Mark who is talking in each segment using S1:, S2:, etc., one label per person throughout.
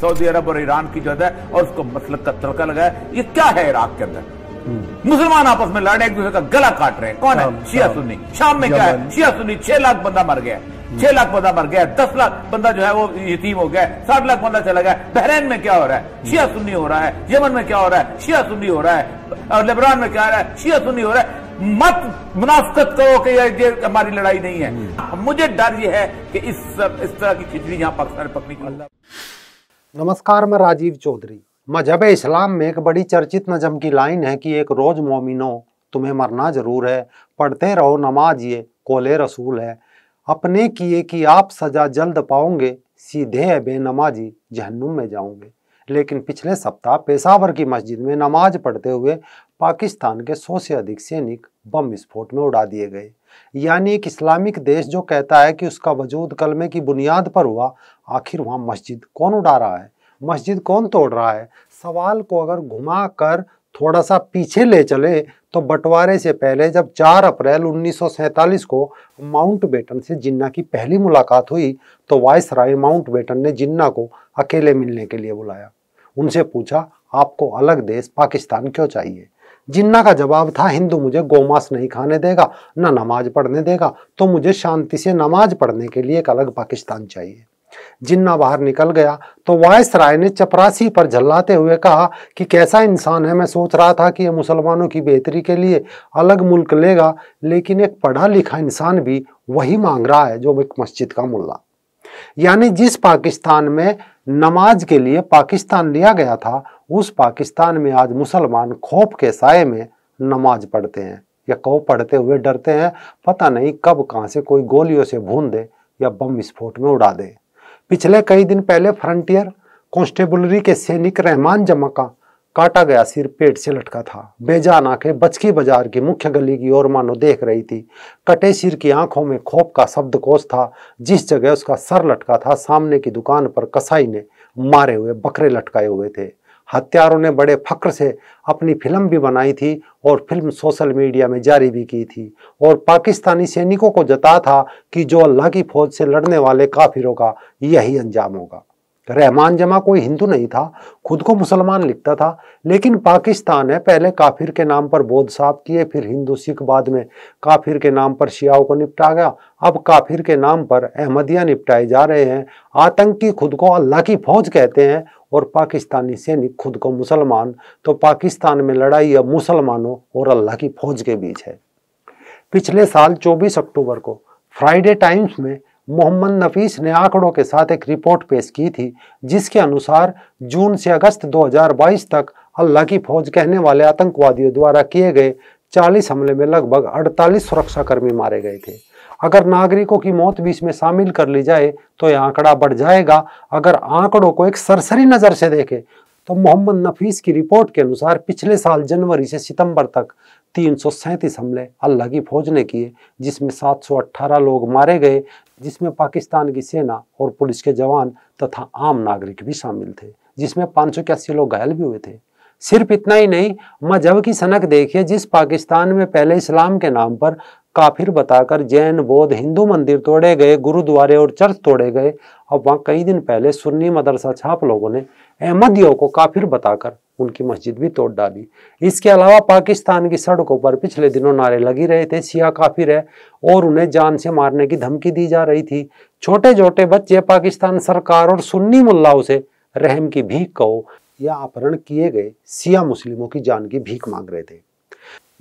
S1: Saudi अरब और Iran की जद है और उसको मसलक का तड़का लगाया ये क्या है इराक के अंदर मुसलमान आपस में लड़ रहे एक दूसरे का गला काट रहे हैं कौन है शिया सुन्नी शाम में क्या है शिया सुन्नी छह लाख बंदा मर गया हम्म। छह लाख बंदा मर गया दस लाख बंदा जो है वो यतीम हो गया साठ लाख बंदा चला गया बहरेन में क्या हो रहा है हम्म। शिया सुन्नी हो रहा है यमन में क्या हो रहा है शिया सुन्नी हो रहा है और लेबरान में क्या हो रहा है शिया सुन्नी हो रहा है मत मुनाफ्त करो कि ये हमारी लड़ाई नहीं है हम्म। मुझे डर ये है कि इस इस तरह की खिचड़ी यहाँ पाकिस्तान पकड़ी नमस्कार मैं राजीव चौधरी मजहब इस्लाम में एक बड़ी चर्चित नजम की लाइन है कि एक रोज़ मोमिनो तुम्हें मरना ज़रूर है पढ़ते रहो नमाज ये कोले रसूल है अपने किए कि आप सज़ा जल्द पाओगे सीधे है बेनमाजी जहन्नुम में जाओगे लेकिन पिछले सप्ताह पेशावर की मस्जिद में नमाज पढ़ते हुए पाकिस्तान के सौ से अधिक सैनिक बम विस्फोट में उड़ा दिए गए यानी एक इस्लामिक देश जो कहता है कि उसका वजूद कलमे की बुनियाद पर हुआ आखिर वहाँ मस्जिद कौन उड़ा रहा है मस्जिद कौन तोड़ रहा है सवाल को अगर घुमा कर थोड़ा सा पीछे ले चले तो बंटवारे से पहले जब 4 अप्रैल उन्नीस को माउंट बेटन से जिन्ना की पहली मुलाकात हुई तो वाइस राय माउंट बेटन ने जिन्ना को अकेले मिलने के लिए बुलाया उनसे पूछा आपको अलग देश पाकिस्तान क्यों चाहिए जिन्ना का जवाब था हिंदू मुझे गोमांस नहीं खाने देगा ना नमाज पढ़ने देगा तो मुझे शांति से नमाज पढ़ने के लिए एक अलग पाकिस्तान चाहिए जिन्ना बाहर निकल गया तो वायस राय ने चपरासी पर झल्लाते हुए कहा कि कैसा इंसान है मैं सोच रहा था कि यह मुसलमानों की बेहतरी के लिए अलग मुल्क लेगा लेकिन एक पढ़ा लिखा इंसान भी वही मांग रहा है जो एक मस्जिद का मुल्ला यानी जिस पाकिस्तान में नमाज के लिए पाकिस्तान लिया गया था उस पाकिस्तान में आज मुसलमान खौफ के साय में नमाज पढ़ते हैं या कौ पढ़ते हुए डरते हैं पता नहीं कब कहाँ से कोई गोलियों से भून दे या बम विस्फोट में उड़ा दे पिछले कई दिन पहले फ्रंटियर कॉन्स्टेबलरी के सैनिक रहमान जमा का काटा गया सिर पेट से लटका था बेजान आंखें बचकी बाजार की मुख्य गली की ओर मानो देख रही थी कटे सिर की आंखों में खोप का शब्द कोश था जिस जगह उसका सर लटका था सामने की दुकान पर कसाई ने मारे हुए बकरे लटकाए हुए थे हत्यारों ने बड़े फक्र से अपनी फिल्म भी बनाई थी और फिल्म सोशल मीडिया में जारी भी की थी और पाकिस्तानी सैनिकों को जता था कि जो अल्लाह की फ़ौज से लड़ने वाले काफिरों का यही अंजाम होगा रहमान जमा कोई हिंदू नहीं था खुद को मुसलमान लिखता था लेकिन पाकिस्तान ने पहले काफिर के नाम पर बोध साफ किए फिर हिंदू सिख बाद में काफिर के नाम पर शियाओं को निपटा गया अब काफिर के नाम पर अहमदिया निपटाए जा रहे हैं आतंकी खुद को अल्लाह की फौज कहते हैं और पाकिस्तानी सैनिक खुद को मुसलमान तो पाकिस्तान में लड़ाई अब मुसलमानों और अल्लाह की फौज के बीच है पिछले साल 24 अक्टूबर को फ्राइडे टाइम्स में मोहम्मद नफीस ने आंकड़ों के साथ एक रिपोर्ट पेश की थी जिसके अनुसार जून से अगस्त 2022 तक अल्लाह की फौज कहने वाले आतंकवादियों द्वारा किए गए 40 हमले में लगभग 48 सुरक्षाकर्मी मारे गए थे अगर नागरिकों की मौत भी इसमें शामिल कर ली जाए तो यह आंकड़ा बढ़ जाएगा अगर आंकड़ों को एक सरसरी नज़र से देखें तो मोहम्मद नफीस की रिपोर्ट के अनुसार पिछले साल जनवरी से सितंबर तक तीन हमले अल्लाह की फौज ने किए जिसमें 718 लोग मारे गए जिसमें पाकिस्तान की सेना और पुलिस के जवान तथा आम नागरिक भी शामिल थे जिसमें पाँच लोग घायल भी हुए थे सिर्फ इतना ही नहीं मजहब की सनक देखिए जिस पाकिस्तान में पहले इस्लाम के नाम पर काफिर बताकर जैन बौद्ध हिंदू मंदिर तोड़े गए गुरुद्वारे और चर्च तोड़े गए और वहाँ कई दिन पहले सुन्नी मदरसा छाप लोगों ने अहमदियों को काफिर बताकर उनकी मस्जिद भी तोड़ डाली इसके अलावा पाकिस्तान की सड़कों पर पिछले दिनों नारे लगी रहे थे सिया काफिर है और उन्हें जान से मारने की धमकी दी जा रही थी छोटे छोटे बच्चे पाकिस्तान सरकार और सुन्नी मुल्लाओं से रहम की भीख कहो या अपहरण किए गए सिया मुस्लिमों की जान की भीख मांग रहे थे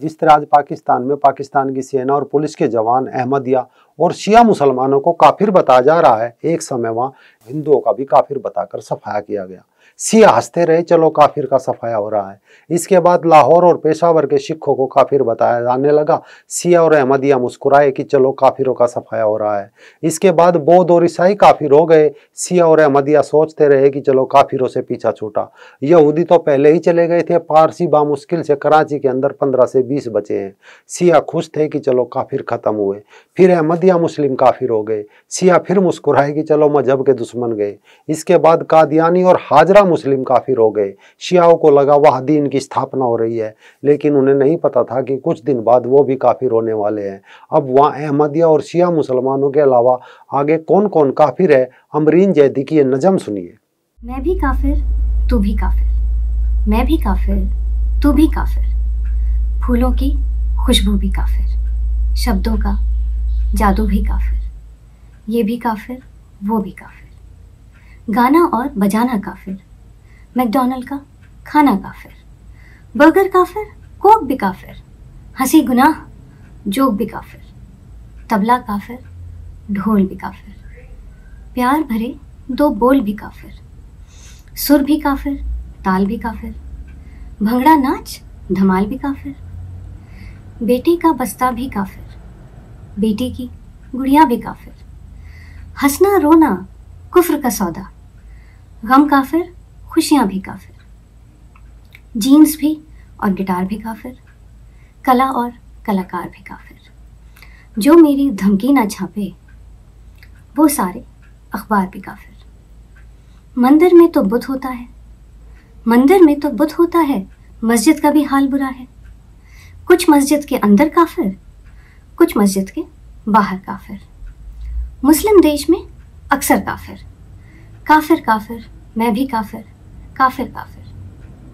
S1: जिस तरह आज पाकिस्तान में पाकिस्तान की सेना और पुलिस के जवान अहमदिया और शिया मुसलमानों को काफिर बताया जा रहा है एक समय वहाँ हिंदुओं का भी काफिर बताकर सफाया किया गया सिख हंसते रहे चलो काफिर का सफाया हो रहा है इसके बाद लाहौर और पेशावर के सिखों को काफिर बताया जाने लगा सिया और अहमदिया मुस्कुराए कि चलो काफिरों का सफाया हो रहा है इसके बाद बौद्ध और ईसाई काफिर हो गए सिया और अहमदिया सोचते रहे कि चलो काफिरों से पीछा छूटा यहूदी तो पहले ही चले गए थे पारसी बामुश्किल से कराची के अंदर पंद्रह से बीस बचे हैं सिया खुश थे कि चलो काफिर ख़त्म हुए फिर अहमदिया मुस्लिम काफिर हो गए सिया फिर मुस्कुराए कि चलो मजहब के दुश्मन गए इसके बाद कादियानी और हाजरा शिया मुस्लिम काफिर हो गए शियाओं को लगा वह दीन की स्थापना हो रही है लेकिन उन्हें नहीं पता था कि कुछ दिन बाद वो भी काफिर होने वाले हैं अब वहाँ अहमदिया और शिया मुसलमानों के अलावा आगे कौन कौन काफिर है अमरीन जैदी की ये नज़म सुनिए
S2: मैं भी काफिर तू भी काफिर मैं भी काफिर तू भी काफिर फूलों की खुशबू भी काफिर शब्दों का जादू भी काफिर ये भी काफिर वो भी काफिर गाना और बजाना काफिर मैकडोनल्ड का खाना काफिर बर्गर काफिर कोक भी काफिर हंसी गुनाह जोक भी काफिर तबला काफिर ढोल भी काफिर प्यार भरे दो बोल भी काफिर सुर भी काफिर ताल भी काफिर भंगड़ा नाच धमाल भी काफिर बेटे का बस्ता भी काफिर बेटी की गुड़िया भी काफिर हंसना रोना कुफ्र का सौदा गम काफिर खुशियाँ भी काफिर जीन्स भी और गिटार भी काफिर कला और कलाकार भी काफिर जो मेरी धमकी ना छापे वो सारे अखबार भी काफिर मंदिर में तो बुध होता है मंदिर में तो बुध होता है मस्जिद का भी हाल बुरा है कुछ मस्जिद के अंदर काफिर कुछ मस्जिद के बाहर काफिर मुस्लिम देश में अक्सर काफिर काफिर काफिर मैं भी काफिर काफिर काफिर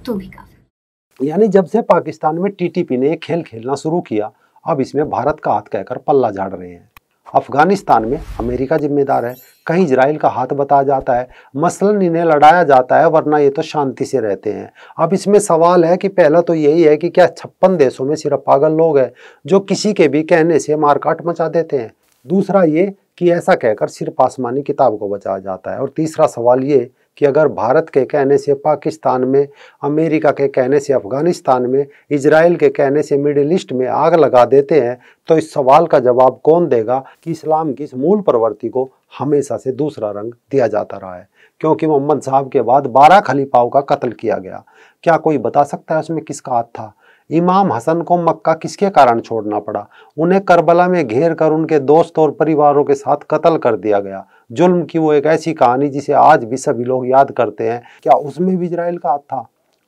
S2: तू भी
S1: काफिर यानी जब से पाकिस्तान में टीटीपी ने खेल खेलना शुरू किया अब इसमें भारत का हाथ कहकर पल्ला झाड़ रहे हैं अफगानिस्तान में अमेरिका जिम्मेदार है कहीं इसराइल का हाथ बताया जाता है मसलन इन्हें लड़ाया जाता है वरना ये तो शांति से रहते हैं अब इसमें सवाल है कि पहला तो यही है कि क्या छप्पन देशों में सिर्फ पागल लोग हैं जो किसी के भी कहने से मारकाट मचा देते हैं दूसरा ये कि ऐसा कहकर सिर्फ आसमानी किताब को बचाया जाता है और तीसरा सवाल ये कि अगर भारत के कहने से पाकिस्तान में अमेरिका के कहने से अफ़गानिस्तान में इसराइल के कहने से मिडिल ईस्ट में आग लगा देते हैं तो इस सवाल का जवाब कौन देगा कि इस्लाम की इस मूल प्रवृत्ति को हमेशा से दूसरा रंग दिया जाता रहा है क्योंकि मोहम्मद साहब के बाद बारह खलीफाओं का कत्ल किया गया क्या कोई बता सकता है उसमें किसका हाथ था इमाम हसन को मक्का किसके कारण छोड़ना पड़ा उन्हें करबला में घेर कर उनके दोस्त और परिवारों के साथ कत्ल कर दिया गया जुल्म की वो एक ऐसी कहानी जिसे आज भी सभी लोग याद करते हैं क्या उसमें भी इसराइल का हाथ था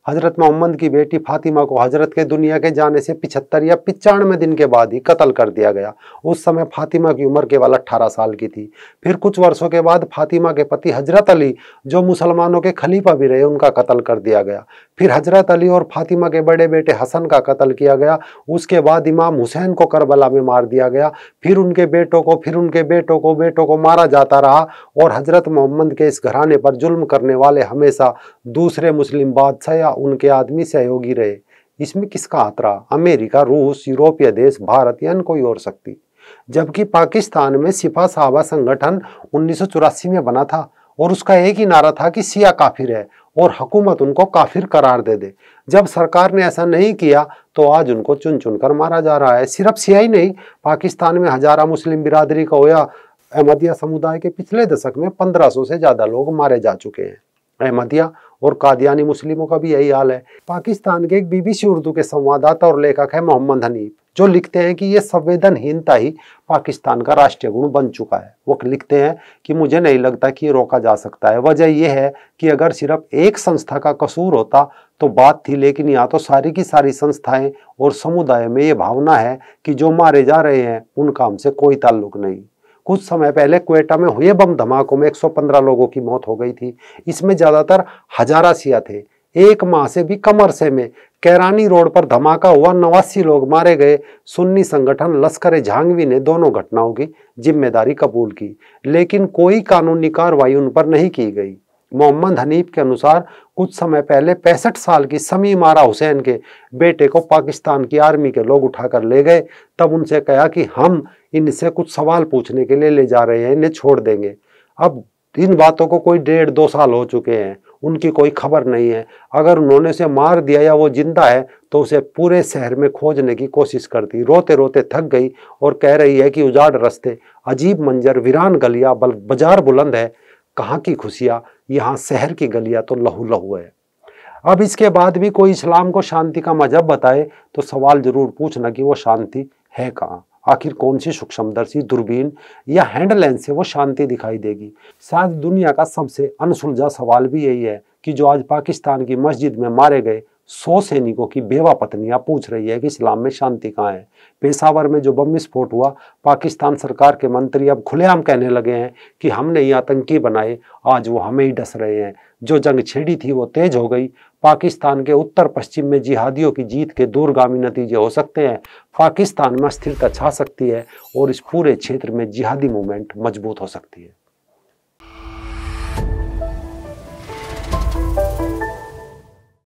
S1: हज़रत मोहम्मद की बेटी फातिमा को हज़रत के दुनिया के जाने से पिछहत्तर या पिचानवे दिन के बाद ही कत्ल कर दिया गया उस समय फातिमा की उम्र केवल अट्ठारह साल की थी फिर कुछ वर्षों के बाद फातिमा के पति हजरत अली जो मुसलमानों के खलीफा भी रहे उनका कत्ल कर दिया गया फिर हजरत अली और फातिमा के बड़े बेटे हसन का कत्ल किया गया उसके बाद इमाम हुसैन को करबला में मार दिया गया फिर उनके बेटों को फिर उनके बेटों को बेटों को मारा जाता रहा और हज़रत मोहम्मद के इस घराने पर जुल्म करने वाले हमेशा दूसरे मुस्लिम बादशाह या उनके आदमी सहयोगी रहे इसमें किसका खतरा अमेरिका रूस यूरोपीय देश भारत या अन्य कोई और शक्ति जबकि पाकिस्तान में सिपा साहबा संगठन उन्नीस में बना था और उसका एक ही नारा था कि सिया काफिर है और हुकूमत उनको काफिर करार दे दे जब सरकार ने ऐसा नहीं किया तो आज उनको चुन चुन कर मारा जा रहा है सिर्फ सिया ही नहीं पाकिस्तान में हजारा मुस्लिम बिरादरी का होया अहमदिया समुदाय के पिछले दशक में 1500 से ज़्यादा लोग मारे जा चुके हैं अहमदिया और कादियानी मुस्लिमों का भी यही हाल है पाकिस्तान के एक बीबीसी उर्दू के संवाददाता और लेखक है मोहम्मद हनीफ जो लिखते हैं कि ये संवेदनहीनता ही पाकिस्तान का राष्ट्रीय गुण बन चुका है वो लिखते हैं कि मुझे नहीं लगता कि ये रोका जा सकता है वजह यह है कि अगर सिर्फ एक संस्था का कसूर होता तो बात थी लेकिन यहाँ तो सारी की सारी संस्थाएं और समुदाय में ये भावना है कि जो मारे जा रहे हैं उनका हमसे कोई ताल्लुक नहीं कुछ समय पहले क्वेटा में हुए बम धमाकों में 115 लोगों की मौत हो गई थी इसमें ज़्यादातर हजारा सिया थे एक माह से भी कम अरसे में कैरानी रोड पर धमाका हुआ नवासी लोग मारे गए सुन्नी संगठन लश्कर झांगवी ने दोनों घटनाओं की जिम्मेदारी कबूल की लेकिन कोई कानूनी कार्रवाई उन पर नहीं की गई मोहम्मद हनीफ के अनुसार कुछ समय पहले पैंसठ साल की समी मारा हुसैन के बेटे को पाकिस्तान की आर्मी के लोग उठाकर ले गए तब उनसे कहा कि हम इनसे कुछ सवाल पूछने के लिए ले जा रहे हैं इन्हें छोड़ देंगे अब इन बातों को कोई डेढ़ दो साल हो चुके हैं उनकी कोई खबर नहीं है अगर उन्होंने उसे मार दिया या वो जिंदा है तो उसे पूरे शहर में खोजने की कोशिश करती रोते रोते थक गई और कह रही है कि उजाड़ रस्ते अजीब मंजर वीरान गलिया बल बाजार बुलंद है कहाँ की खुशियाँ यहाँ शहर की गलियाँ तो लहू लहू है अब इसके बाद भी कोई इस्लाम को शांति का मजहब बताए तो सवाल जरूर पूछना कि वो शांति है कहाँ आखिर कौन सी सूक्ष्मदर्शी दूरबीन या हैंड लेंस से वो शांति दिखाई देगी शायद दुनिया का सबसे अनसुलझा सवाल भी यही है कि जो आज पाकिस्तान की मस्जिद में मारे गए सौ सैनिकों की बेवा पत्नियां पूछ रही है कि इस्लाम में शांति कहाँ है पेशावर में जो बम विस्फोट हुआ पाकिस्तान सरकार के मंत्री अब खुलेआम कहने लगे हैं कि हमने ही आतंकी बनाए आज वो हमें ही डस रहे हैं जो जंग छेड़ी थी वो तेज हो गई पाकिस्तान के उत्तर पश्चिम में जिहादियों की जीत के दूरगामी नतीजे हो सकते हैं पाकिस्तान में अस्थिरता छा सकती है और इस पूरे क्षेत्र में जिहादी मूवमेंट मजबूत हो सकती है